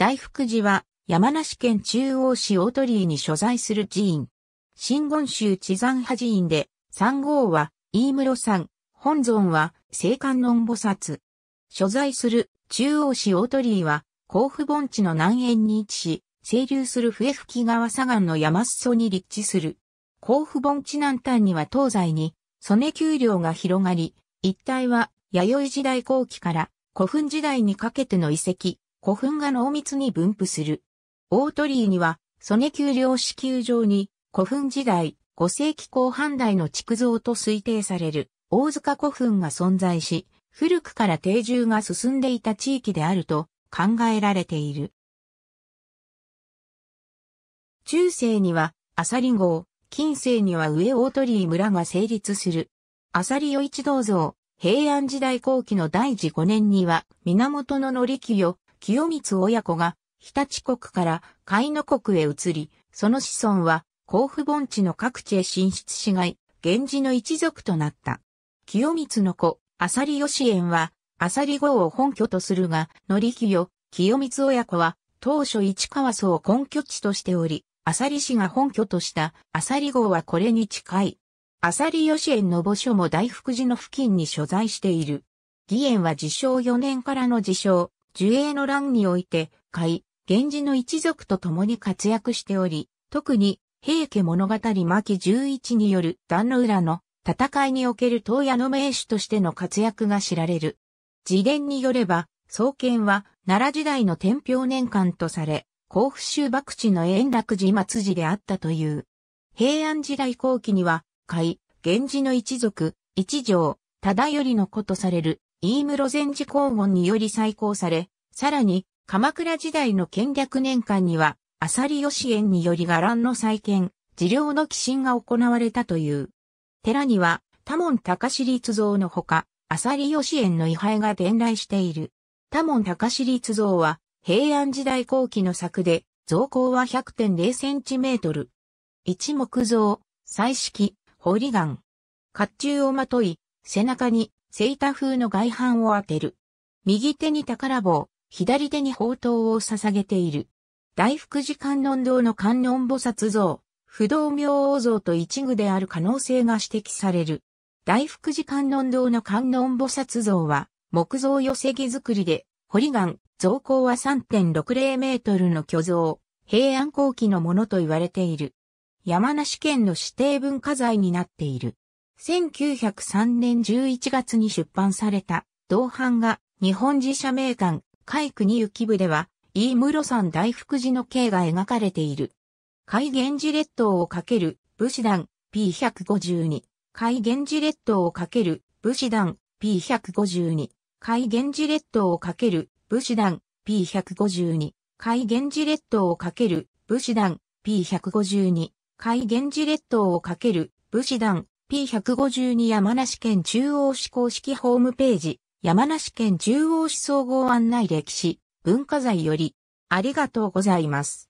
大福寺は山梨県中央市大鳥居に所在する寺院。新言宗地山派寺院で、三号は飯室山、本尊は聖観音菩薩。所在する中央市大鳥居は甲府盆地の南縁に位置し、清流する笛吹川左岸の山裾に立地する。甲府盆地南端には東西に、曽根丘陵が広がり、一帯は弥生時代後期から古墳時代にかけての遺跡、古墳が濃密に分布する。大鳥居には、曽根丘陵死球上に、古墳時代、5世紀後半代の築造と推定される、大塚古墳が存在し、古くから定住が進んでいた地域であると考えられている。中世には、朝リ号、近世には上大鳥居村が成立する。朝リ与一道像、平安時代後期の第次5年には、源の気よ。清光親子が日立国から甲斐の国へ移り、その子孫は甲府盆地の各地へ進出しがい、源氏の一族となった。清光の子、浅利義縁は、浅利号を本拠とするが、則清、清光親子は、当初市川荘を根拠地としており、浅利氏が本拠とした浅利号はこれに近い。浅利義園の墓所も大福寺の付近に所在している。義園は自称4年からの自称、樹影の乱において、海、源氏の一族と共に活躍しており、特に、平家物語巻11による壇の浦の戦いにおける東野の名手としての活躍が知られる。自伝によれば、創建は奈良時代の天平年間とされ、甲府州博地の円楽寺末寺であったという。平安時代後期には、海、源氏の一族、一条、忠頼の子とされるイームロゼンジ公言により再興され、さらに、鎌倉時代の建略年間には、ヨ利義ンにより伽藍の再建、治療の寄進が行われたという。寺には、多門高志立像のほか、ヨ利義ンの位牌が伝来している。多門高志立像は、平安時代後期の作で、造高は1 0 0 0トル。一木像、彩色、り岩。甲冑をまとい、背中にセイタ風の外反を当てる。右手に宝棒、左手に宝刀を捧げている。大福寺観音堂の観音菩薩像、不動明王像と一具である可能性が指摘される。大福寺観音堂の観音菩薩像は、木造寄せ木造りで、ガ岩、造高は3.60メートルの巨像、平安後期のものと言われている。山梨県の指定文化財になっている。1903年11月に出版された、同版が日本自社名館、海国行部では、飯室山大福寺の刑が描かれている。海源寺列島をかける武士団 P152、海源寺列島をかける武士団 P152、海源寺列島をかける武士団 P152、海源寺列島をかける武士団 P152、海源寺列島をかける武士団 P152 山梨県中央市公式ホームページ、山梨県中央市総合案内歴史、文化財より、ありがとうございます。